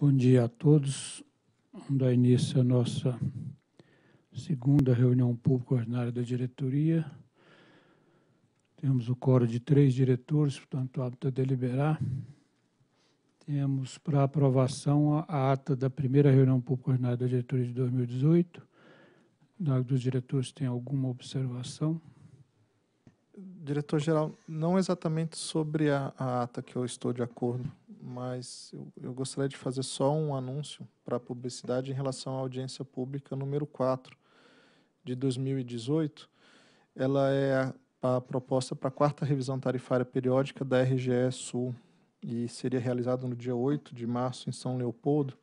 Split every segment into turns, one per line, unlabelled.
Bom dia a todos. Vamos dar início à nossa segunda reunião pública ordinária da diretoria. Temos o coro de três diretores, portanto, hábito a é deliberar. Temos para aprovação a ata da primeira reunião pública ordinária da diretoria de 2018. Dos diretores tem alguma observação?
Diretor-geral, não exatamente sobre a, a ata que eu estou de acordo mas eu, eu, gostaria de fazer só um anúncio para a publicidade em relação à audiência pública número 4 de 2018. Ela é a, a proposta para a quarta revisão tarifária periódica da RGE Sul e seria realizada no dia 8 de março em São Leopoldo,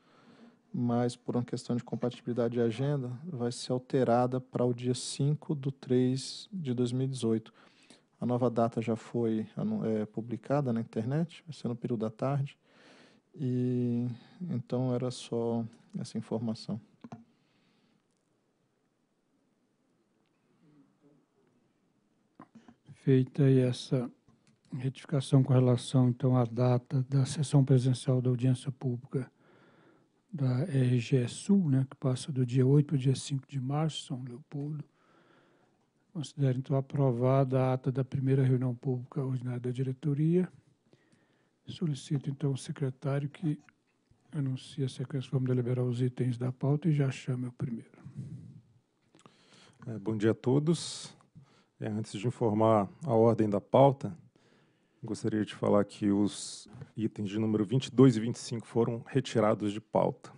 mas por uma questão de compatibilidade de agenda, vai ser alterada para o dia 5 de 3 de 2018. A nova data já foi é, publicada na internet, vai ser no período da tarde. E então era só essa informação.
Feita aí essa retificação com relação então à data da sessão presencial da audiência pública da RGE Sul, né, que passa do dia 8 para o dia 5 de março, São Leopoldo, Considero, então, aprovada a ata da primeira reunião pública ordinária da diretoria. Solicito, então, o secretário que anuncie a sequência. Vamos deliberar os itens da pauta e já chame o primeiro.
É, bom dia a todos. É, antes de informar a ordem da pauta, gostaria de falar que os itens de número 22 e 25 foram retirados de pauta.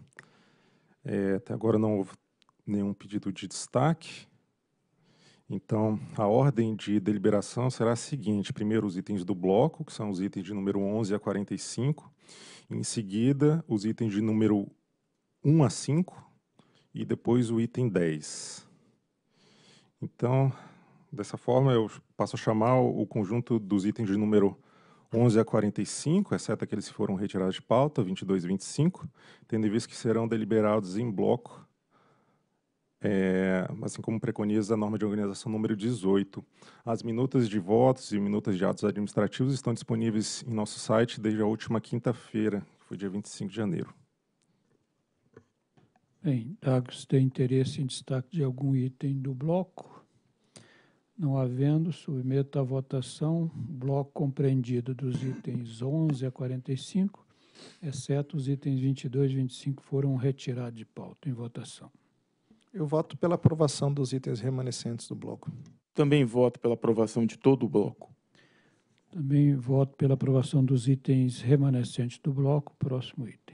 É, até agora não houve nenhum pedido de destaque. Então, a ordem de deliberação será a seguinte: primeiro os itens do bloco, que são os itens de número 11 a 45, em seguida os itens de número 1 a 5 e depois o item 10. Então, dessa forma eu passo a chamar o conjunto dos itens de número 11 a 45, exceto aqueles que foram retirados de pauta, 22 e 25, tendo em vista que serão deliberados em bloco é, assim como preconiza a norma de organização número 18. As minutas de votos e minutas de atos administrativos estão disponíveis em nosso site desde a última quinta-feira, que foi dia 25 de janeiro.
Bem, Douglas tem interesse em destaque de algum item do bloco? Não havendo, submeta à votação bloco compreendido dos itens 11 a 45, exceto os itens 22 e 25 foram retirados de pauta em votação. Eu voto pela aprovação dos itens remanescentes do bloco.
Também voto pela aprovação de todo o bloco.
Também voto pela aprovação dos itens remanescentes do bloco. Próximo item.